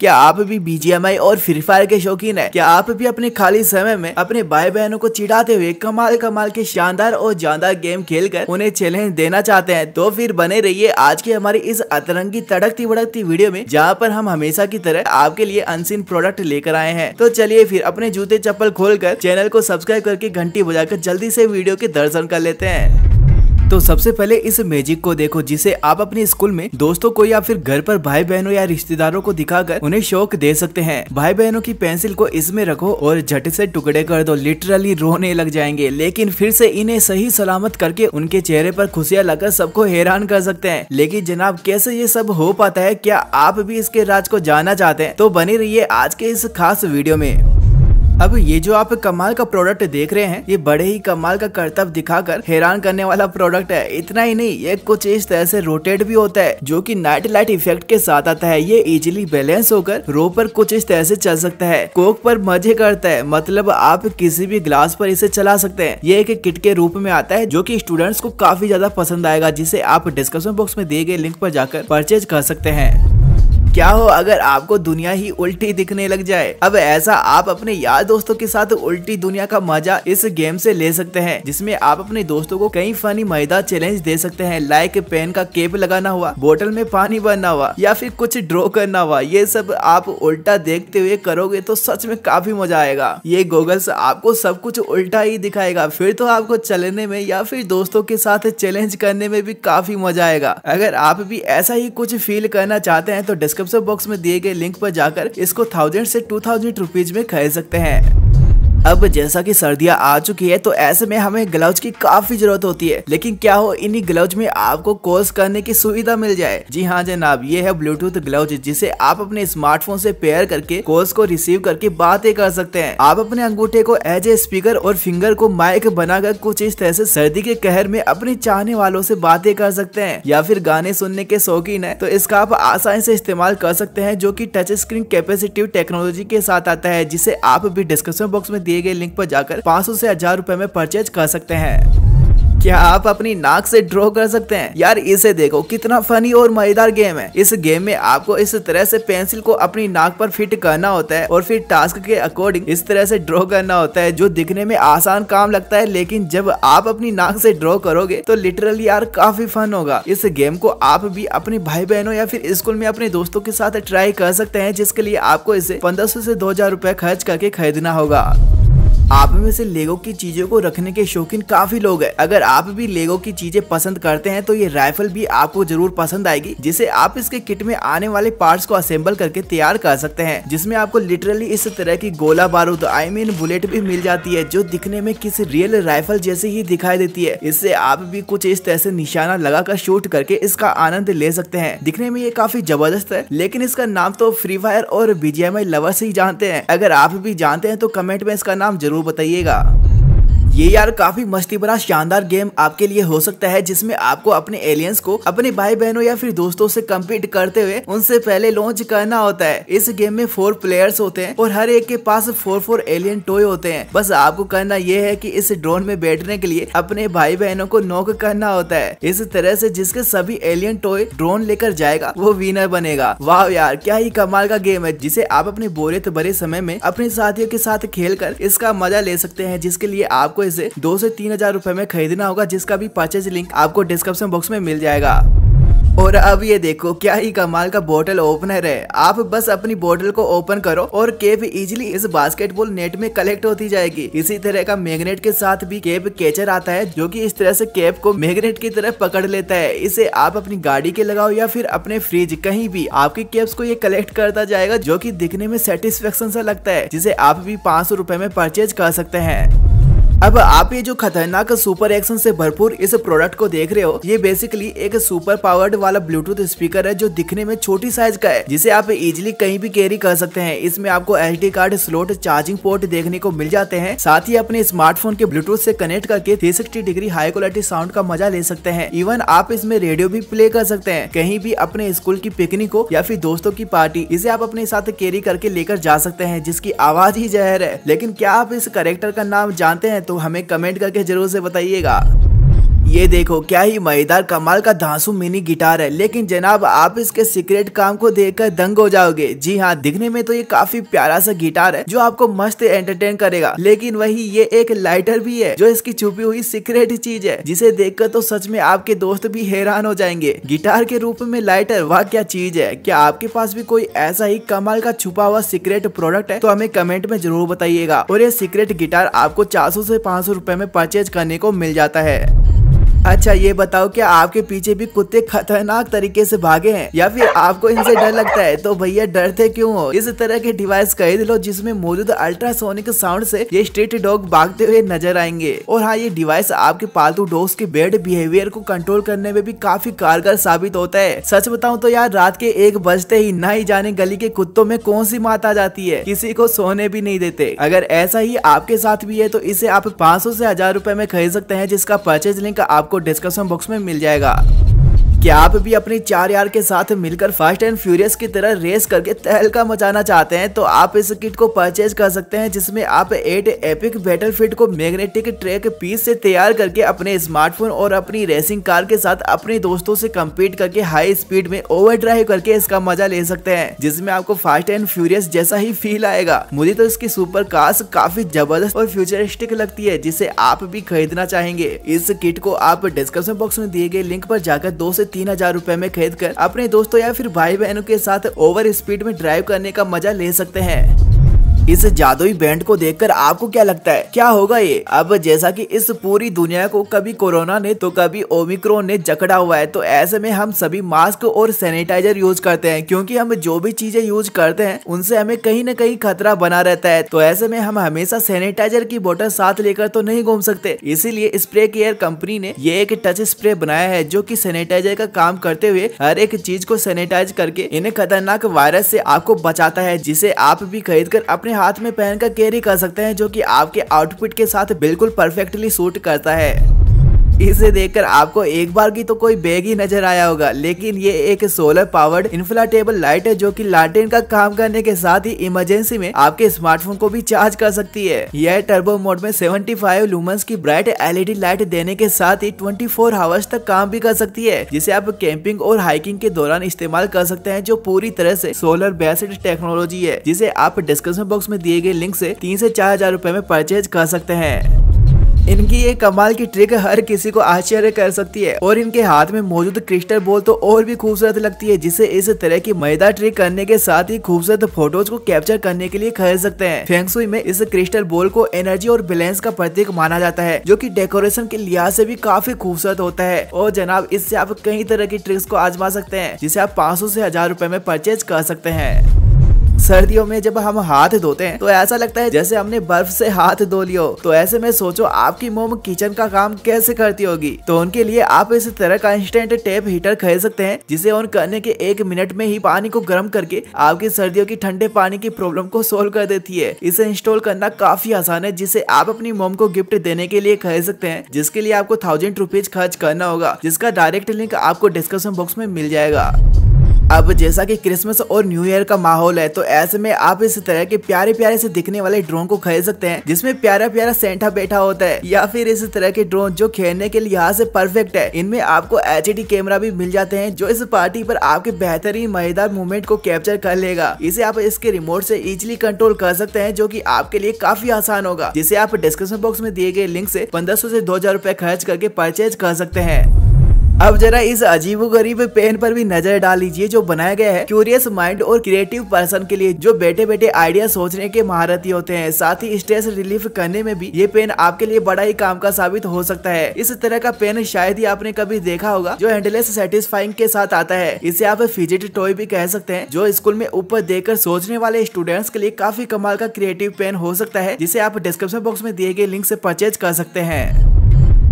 क्या आप भी बीजीएमआई और फ्री फायर के शौकीन है क्या आप भी अपने खाली समय में अपने भाई बहनों को चिढ़ाते हुए कमाल कमाल के शानदार और जानदार गेम खेलकर उन्हें चैलेंज देना चाहते हैं तो फिर बने रहिए आज की हमारी इस अतरंगी तड़कती भड़कती वीडियो में जहाँ पर हम हमेशा की तरह आपके लिए अनसिन प्रोडक्ट लेकर आए हैं तो चलिए फिर अपने जूते चप्पल खोल कर, चैनल को सब्सक्राइब करके घंटी कर जल्दी ऐसी वीडियो के दर्शन कर लेते हैं तो सबसे पहले इस मैजिक को देखो जिसे आप अपने स्कूल में दोस्तों को या फिर घर पर भाई बहनों या रिश्तेदारों को दिखाकर उन्हें शौक दे सकते हैं भाई बहनों की पेंसिल को इसमें रखो और झट से टुकड़े कर दो लिटरली रोने लग जाएंगे लेकिन फिर से इन्हें सही सलामत करके उनके चेहरे पर खुशियाँ लाकर सबको हैरान कर सकते हैं लेकिन जनाब कैसे ये सब हो पाता है क्या आप भी इसके राज को जानना चाहते हैं तो बने रहिए आज के इस खास वीडियो में अब ये जो आप कमाल का प्रोडक्ट देख रहे हैं ये बड़े ही कमाल का करतब दिखाकर हैरान करने वाला प्रोडक्ट है इतना ही नहीं ये कुछ इस तरह से रोटेट भी होता है जो कि नाइट लाइट इफेक्ट के साथ आता है ये इजीली बैलेंस होकर रो पर कुछ इस तरह से चल सकता है कोक पर मजे करता है मतलब आप किसी भी ग्लास पर इसे चला सकते हैं ये एक किट के रूप में आता है जो की स्टूडेंट्स को काफी ज्यादा पसंद आएगा जिसे आप डिस्कशन बॉक्स में दिए गए लिंक पर जाकर परचेज कर सकते हैं क्या हो अगर आपको दुनिया ही उल्टी दिखने लग जाए अब ऐसा आप अपने यार दोस्तों के साथ उल्टी दुनिया का मजा इस गेम से ले सकते हैं जिसमें आप अपने दोस्तों को कई फनी मजेदार चैलेंज दे सकते हैं लाइक पेन का केप लगाना हुआ बोतल में पानी भरना हुआ या फिर कुछ ड्रॉ करना हुआ ये सब आप उल्टा देखते हुए करोगे तो सच में काफी मजा आएगा ये गोगल्स आपको सब कुछ उल्टा ही दिखाएगा फिर तो आपको चलने में या फिर दोस्तों के साथ चैलेंज करने में भी काफी मजा आएगा अगर आप भी ऐसा ही कुछ फील करना चाहते हैं तो डिस्क्रिप डिस्क्रिप्शन बॉक्स में दिए गए लिंक पर जाकर इसको थाउजेंड से टू थाउजेंड रुपीज में खरीद सकते हैं अब जैसा कि सर्दियां आ चुकी है तो ऐसे में हमें ग्लव्स की काफी जरूरत होती है लेकिन क्या हो इन्हीं ग्लव्स में आपको कोर्स करने की सुविधा मिल जाए जी हाँ जनाब ये है ब्लूटूथ ग्लव्स जिसे आप अपने स्मार्टफोन से पेयर करके कोर्स को रिसीव करके बातें कर सकते हैं आप अपने अंगूठे को एज ए स्पीकर और फिंगर को माइक बनाकर कुछ इस तरह से सर्दी के कहर में अपने चाहने वालों से बातें कर सकते हैं या फिर गाने सुनने के शौकीन है तो इसका आप आसानी से इस्तेमाल कर सकते हैं जो की टच स्क्रीन कैपेसिटिव टेक्नोलॉजी के साथ आता है जिसे आप भी डिस्क्रिप्शन बॉक्स में दिए गई लिंक पर जाकर पाँच से हजार रूपए में परचेज कर सकते हैं क्या आप अपनी नाक से ड्रॉ कर सकते हैं यार इसे देखो कितना फनी और मजेदार गेम है इस गेम में आपको इस तरह से पेंसिल को अपनी नाक पर फिट करना होता है और फिर टास्क के अकॉर्डिंग इस तरह से ड्रॉ करना होता है जो दिखने में आसान काम लगता है लेकिन जब आप अपनी नाक से ड्रॉ करोगे तो लिटरली यार काफी फन होगा इस गेम को आप भी अपने भाई बहनों या फिर स्कूल में अपने दोस्तों के साथ ट्राई कर सकते हैं जिसके लिए आपको इसे पंद्रह ऐसी दो हजार खर्च करके खरीदना होगा आप में से लेगो की चीजों को रखने के शौकीन काफी लोग हैं अगर आप भी लेगो की चीजें पसंद करते हैं तो ये राइफल भी आपको जरूर पसंद आएगी जिसे आप इसके किट में आने वाले पार्ट्स को असेंबल करके तैयार कर सकते हैं जिसमें आपको लिटरली इस तरह की गोला बारूद आई मीन बुलेट भी मिल जाती है जो दिखने में किसी रियल राइफल जैसे ही दिखाई देती है इससे आप भी कुछ इस तरह से निशाना लगाकर शूट करके इसका आनंद ले सकते हैं दिखने में ये काफी जबरदस्त है लेकिन इसका नाम तो फ्री फायर और बीजेएमआई लवर से ही जानते हैं अगर आप भी जानते हैं तो कमेंट में इसका नाम जरूर ज़रूर बताइएगा ये यार काफी मस्ती भरा शानदार गेम आपके लिए हो सकता है जिसमें आपको अपने एलियंस को अपने भाई बहनों या फिर दोस्तों से कम्पीट करते हुए उनसे पहले लॉन्च करना होता है इस गेम में फोर प्लेयर्स होते हैं और हर एक के पास फोर फोर एलियन टॉय होते हैं बस आपको करना ये है कि इस ड्रोन में बैठने के लिए अपने भाई बहनों को नोक करना होता है इस तरह से जिसके सभी एलियन टॉय ड्रोन लेकर जाएगा वो विनर बनेगा वाह यार क्या ही कमाल का गेम है जिसे आप अपने तो भरे समय में अपने साथियों के साथ खेल कर इसका मजा ले सकते हैं जिसके लिए आपको इसे दो से तीन हजार रूपए में खरीदना होगा जिसका भी परचेज लिंक आपको डिस्क्रिप्शन बॉक्स में मिल जाएगा और अब ये देखो क्या ही कमाल का बोतल ओपनर है आप बस अपनी बोतल को ओपन करो और केप इजीली इस बास्केटबॉल नेट में कलेक्ट होती जाएगी इसी तरह का मैग्नेट के साथ भी केप कैचर आता है जो कि इस तरह से केप को मैग्नेट की तरह पकड़ लेता है इसे आप अपनी गाड़ी के लगाओ या फिर अपने फ्रिज कहीं भी आपके केप्स को ये कलेक्ट करता जाएगा जो की दिखने में सेटिस्फेक्शन सा लगता है जिसे आप भी पाँच सौ में परचेज कर सकते हैं अब आप ये जो खतरनाक सुपर एक्शन से भरपूर इस प्रोडक्ट को देख रहे हो ये बेसिकली एक सुपर पावर्ड वाला ब्लूटूथ स्पीकर है जो दिखने में छोटी साइज का है जिसे आप इजिली कहीं भी कैरी कर सकते हैं इसमें आपको S card slot charging port देखने को मिल जाते हैं साथ ही अपने स्मार्टफोन के ब्लूटूथ ऐसी कनेक्ट करके three degree high quality sound का मजा ले सकते हैं इवन आप इसमें रेडियो भी प्ले कर सकते हैं कहीं भी अपने स्कूल की पिकनिक हो या फिर दोस्तों की पार्टी इसे आप अपने साथ कैरी करके लेकर जा सकते हैं जिसकी आवाज ही जहर है लेकिन क्या आप इस करेक्टर का नाम जानते हैं तो हमें कमेंट करके जरूर से बताइएगा ये देखो क्या ही मजेदार कमाल का धांसू मिनी गिटार है लेकिन जनाब आप इसके सीक्रेट काम को देखकर दंग हो जाओगे जी हाँ दिखने में तो ये काफी प्यारा सा गिटार है जो आपको मस्त एंटरटेन करेगा लेकिन वही ये एक लाइटर भी है जो इसकी छुपी हुई सीक्रेट चीज है जिसे कर तो सच में आपके दोस्त भी हैरान हो जाएंगे गिटार के रूप में लाइटर वह क्या चीज है क्या आपके पास भी कोई ऐसा ही कमाल का छुपा हुआ सीक्रेट प्रोडक्ट है तो हमें कमेंट में जरूर बताइएगा और ये सीक्रेट गिटार आपको चार सौ से पाँच सौ में परचेज करने को मिल जाता है अच्छा ये बताओ कि आपके पीछे भी कुत्ते खतरनाक तरीके से भागे हैं या फिर आपको इनसे डर लगता है तो भैया डरते क्यों हो इस तरह के डिवाइस खरीद लो जिसमें मौजूद अल्ट्रासोनिक साउंड से ये स्ट्रीट डॉग भागते हुए नजर आएंगे और हाँ ये डिवाइस आपके पालतू डॉग्स के बेड बिहेवियर को कंट्रोल करने में भी काफी कारगर साबित होता है सच बताऊँ तो यार रात के एक बजते ही न ही जाने गली के कुत्तों में कौन सी मात आ जाती है किसी को सोने भी नहीं देते अगर ऐसा ही आपके साथ भी है तो इसे आप पाँच सौ ऐसी हजार रूपए में खरीद सकते हैं जिसका परचेज लिंक आपको आपको डिस्क्रिप्शन बॉक्स में मिल जाएगा क्या आप भी अपने चार यार के साथ मिलकर फास्ट एंड फ्यूरियस की तरह रेस करके तहलका मचाना चाहते हैं तो आप इस किट को परचेज कर सकते हैं जिसमें आप एट एपिक बैटल को मैग्नेटिक ट्रैक पीस से तैयार करके अपने स्मार्टफोन और अपनी रेसिंग कार के साथ अपने दोस्तों से कम्पीट करके हाई स्पीड में ओवर ड्राइव करके इसका मजा ले सकते हैं जिसमें आपको फास्ट एंड फ्यूरियस जैसा ही फील आएगा मुझे तो इसकी सुपर कास्ट काफी जबरदस्त और फ्यूचरिस्टिक लगती है जिसे आप भी खरीदना चाहेंगे इस किट को आप डिस्क्रिप्शन बॉक्स में दिए गए लिंक पर जाकर दो से तीन हजार रूपए में खरीद कर अपने दोस्तों या फिर भाई बहनों के साथ ओवर स्पीड में ड्राइव करने का मजा ले सकते हैं इस जादुई बैंड को देखकर आपको क्या लगता है क्या होगा ये अब जैसा कि इस पूरी दुनिया को कभी कोरोना ने तो कभी ओमिक्रोन ने जकड़ा हुआ है तो ऐसे में हम सभी मास्क और सैनिटाइजर यूज करते हैं क्योंकि हम जो भी चीजें यूज करते हैं उनसे हमें कहीं न कहीं खतरा बना रहता है तो ऐसे में हम हमेशा सैनिटाइजर की बोतल साथ लेकर तो नहीं घूम सकते इसीलिए स्प्रे केयर कंपनी ने ये एक टच स्प्रे बनाया है जो की सैनिटाइजर का काम करते हुए हर एक चीज को सैनिटाइज करके इन्हें खतरनाक वायरस से आपको बचाता है जिसे आप भी खरीद कर अपने हाथ में पहनकर कैरी कर सकते हैं जो कि आपके आउटफिट के साथ बिल्कुल परफेक्टली सूट करता है इसे देखकर आपको एक बार की तो कोई बैग ही नजर आया होगा लेकिन ये एक सोलर पावर्ड इन्फ्लाटेबल लाइट है जो की लाटेन का काम करने के साथ ही इमरजेंसी में आपके स्मार्टफोन को भी चार्ज कर सकती है यह टर्बो मोड में 75 लूमेंस की ब्राइट एलईडी लाइट देने के साथ ही 24 फोर आवर्स तक काम भी कर सकती है जिसे आप कैंपिंग और हाइकिंग के दौरान इस्तेमाल कर सकते हैं जो पूरी तरह ऐसी सोलर बेस्ड टेक्नोलॉजी है जिसे आप डिस्क्रिप्शन बॉक्स में दिए गए लिंक ऐसी तीन ऐसी चार हजार रूपए में परचेज कर सकते हैं इनकी ये कमाल की ट्रिक हर किसी को आश्चर्य कर सकती है और इनके हाथ में मौजूद क्रिस्टल बॉल तो और भी खूबसूरत लगती है जिसे इस तरह की मैदा ट्रिक करने के साथ ही खूबसूरत फोटोज को कैप्चर करने के लिए खरीद सकते हैं फेंगसुई में इस क्रिस्टल बॉल को एनर्जी और बैलेंस का प्रतीक माना जाता है जो की डेकोरेशन के लिहाज से भी काफी खूबसूरत होता है और जनाब इससे आप कई तरह की ट्रिक्स को आजमा सकते हैं जिसे आप पाँच सौ ऐसी हजार रूपए में परचेज कर सकते हैं सर्दियों में जब हम हाथ धोते हैं तो ऐसा लगता है जैसे हमने बर्फ से हाथ धो लियो तो ऐसे में सोचो आपकी मोम किचन का काम कैसे करती होगी तो उनके लिए आप इस तरह का इंस्टेंट टेप हीटर खरीद सकते हैं जिसे ऑन करने के एक मिनट में ही पानी को गर्म करके आपकी सर्दियों की ठंडे पानी की प्रॉब्लम को सोल्व कर देती है इसे इंस्टॉल करना काफी आसान है जिसे आप अपनी मोम को गिफ्ट देने के लिए खरीद सकते हैं जिसके लिए आपको थाउजेंड रुपीज खर्च करना होगा जिसका डायरेक्ट लिंक आपको डिस्क्रिप्शन बॉक्स में मिल जाएगा अब जैसा कि क्रिसमस और न्यू ईयर का माहौल है तो ऐसे में आप इस तरह के प्यारे प्यारे से दिखने वाले ड्रोन को खरीद सकते हैं जिसमें प्यारा प्यारा सेंटा बैठा होता है या फिर इस तरह के ड्रोन जो खेलने के लिहाज से परफेक्ट है इनमें आपको एच कैमरा भी मिल जाते हैं जो इस पार्टी पर आपके बेहतरीन मजेदार मूवमेंट को कैप्चर कर लेगा इसे आप इसके रिमोट से इजिली कंट्रोल कर सकते हैं जो की आपके लिए काफी आसान होगा जिसे आप डिस्क्रिप्शन बॉक्स में दिए गए लिंक ऐसी पंद्रह सौ ऐसी दो खर्च करके परचेज कर सकते हैं अब जरा इस अजीबोगरीब पेन पर भी नजर डाल लीजिए जो बनाया गया है क्यूरियस माइंड और क्रिएटिव पर्सन के लिए जो बैठे बैठे आइडिया सोचने के महारती होते हैं साथ ही स्ट्रेस रिलीफ करने में भी ये पेन आपके लिए बड़ा ही काम का साबित हो सकता है इस तरह का पेन शायद ही आपने कभी देखा होगा जो हैंडलेस सेटिस्फाइंग के साथ आता है इसे आप फिजिट टॉय भी कह सकते हैं जो स्कूल में ऊपर देकर सोचने वाले स्टूडेंट्स के लिए काफी कमाल का क्रिएटिव पेन हो सकता है जिसे आप डिस्क्रिप्शन बॉक्स में दिए गए लिंक से परचेज कर सकते हैं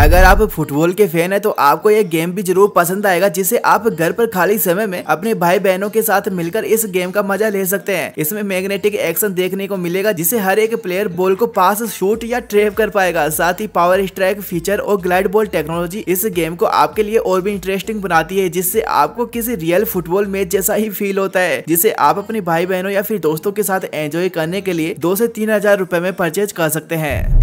अगर आप फुटबॉल के फैन है तो आपको यह गेम भी जरूर पसंद आएगा जिसे आप घर पर खाली समय में अपने भाई बहनों के साथ मिलकर इस गेम का मजा ले सकते हैं इसमें मैग्नेटिक एक्शन देखने को मिलेगा जिसे हर एक प्लेयर बॉल को पास शूट या ट्रेप कर पाएगा साथ ही पावर स्ट्राइक फीचर और ग्लाइड बॉल टेक्नोलॉजी इस गेम को आपके लिए और भी इंटरेस्टिंग बनाती है जिससे आपको किसी रियल फुटबॉल मैच जैसा ही फील होता है जिसे आप अपने भाई बहनों या फिर दोस्तों के साथ एंजॉय करने के लिए दो से तीन हजार रूपए में परचेज कर सकते हैं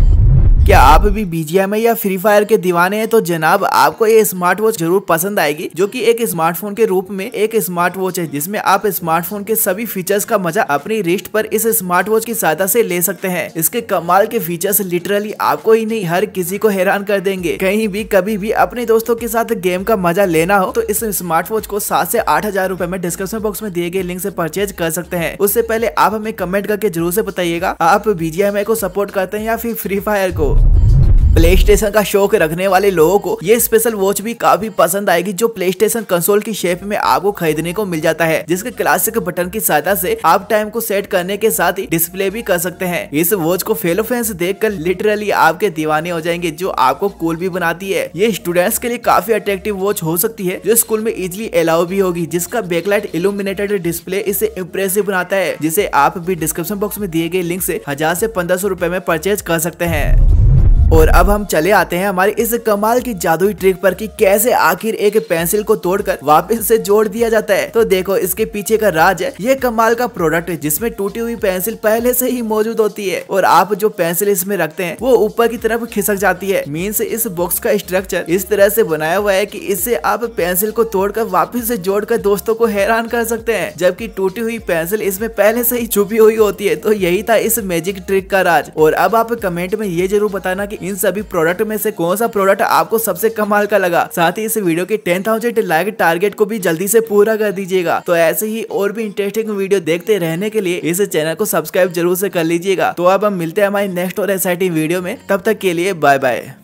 क्या आप भी बीजेम या फ्री फायर के दीवाने हैं तो जनाब आपको ये स्मार्ट वॉच जरूर पसंद आएगी जो कि एक स्मार्टफोन के रूप में एक स्मार्ट वॉच है जिसमें आप स्मार्टफोन के सभी फीचर्स का मजा अपनी रिस्ट पर इस स्मार्ट वॉच की सहायता से ले सकते हैं इसके कमाल के फीचर्स लिटरली आपको ही नहीं हर किसी को हैरान कर देंगे कहीं भी कभी भी अपने दोस्तों के साथ गेम का मजा लेना हो तो इस स्मार्ट वॉच को सात ऐसी आठ हजार रूपए में डिस्क्रिप्शन बॉक्स में दिए गए लिंक ऐसी परचेज कर सकते हैं उससे पहले आप हमें कमेंट करके जरूर ऐसी बताइएगा आप बीजेम को सपोर्ट करते हैं या फिर फ्री फायर को प्ले स्टेशन का शौक रखने वाले लोगों को ये स्पेशल वॉच भी काफी पसंद आएगी जो प्ले स्टेशन कंसोल की शेप में आपको खरीदने को मिल जाता है जिसके क्लासिक बटन की सहायता ऐसी आप टाइम को सेट करने के साथ ही डिस्प्ले भी कर सकते हैं इस वॉच को फेलो फैंस देख कर लिटरली आपके दीवाने हो जाएंगे जो आपको कूल भी बनाती है ये स्टूडेंट्स के लिए काफी अट्रेक्टिव वॉच हो सकती है जो स्कूल में इजिली अलाउ भी होगी जिसका बैकलाइट इल्यूमिनेटेड डिस्प्ले इसे इम्प्रेसिव बनाता है जिसे आप भी डिस्क्रिप्शन बॉक्स में दिए गए लिंक से हजार से पंद्रह सौ में परचेज कर सकते हैं और अब हम चले आते हैं हमारे इस कमाल की जादुई ट्रिक पर कि कैसे आखिर एक पेंसिल को तोड़कर वापस से जोड़ दिया जाता है तो देखो इसके पीछे का राज है ये कमाल का प्रोडक्ट है जिसमें टूटी हुई पेंसिल पहले से ही मौजूद होती है और आप जो पेंसिल इसमें रखते हैं वो ऊपर की तरफ खिसक जाती है मीन्स इस बॉक्स का स्ट्रक्चर इस तरह से बनाया हुआ है की इससे आप पेंसिल को तोड़कर वापिस जोड़ जोड़कर दोस्तों को हैरान कर सकते हैं जबकि टूटी हुई पेंसिल इसमें पहले से ही छुपी हुई होती है तो यही था इस मैजिक ट्रिक का राज और अब आप कमेंट में ये जरूर बताना की इन सभी प्रोडक्ट में से कौन सा प्रोडक्ट आपको सबसे कमाल का लगा साथ ही इस वीडियो के टेन थाउजेंड लाइक टारगेट को भी जल्दी से पूरा कर दीजिएगा तो ऐसे ही और भी इंटरेस्टिंग वीडियो देखते रहने के लिए इस चैनल को सब्सक्राइब जरूर से कर लीजिएगा तो अब हम मिलते हैं हमारी नेक्स्ट और एक्साइटिंग वीडियो में तब तक के लिए बाय बाय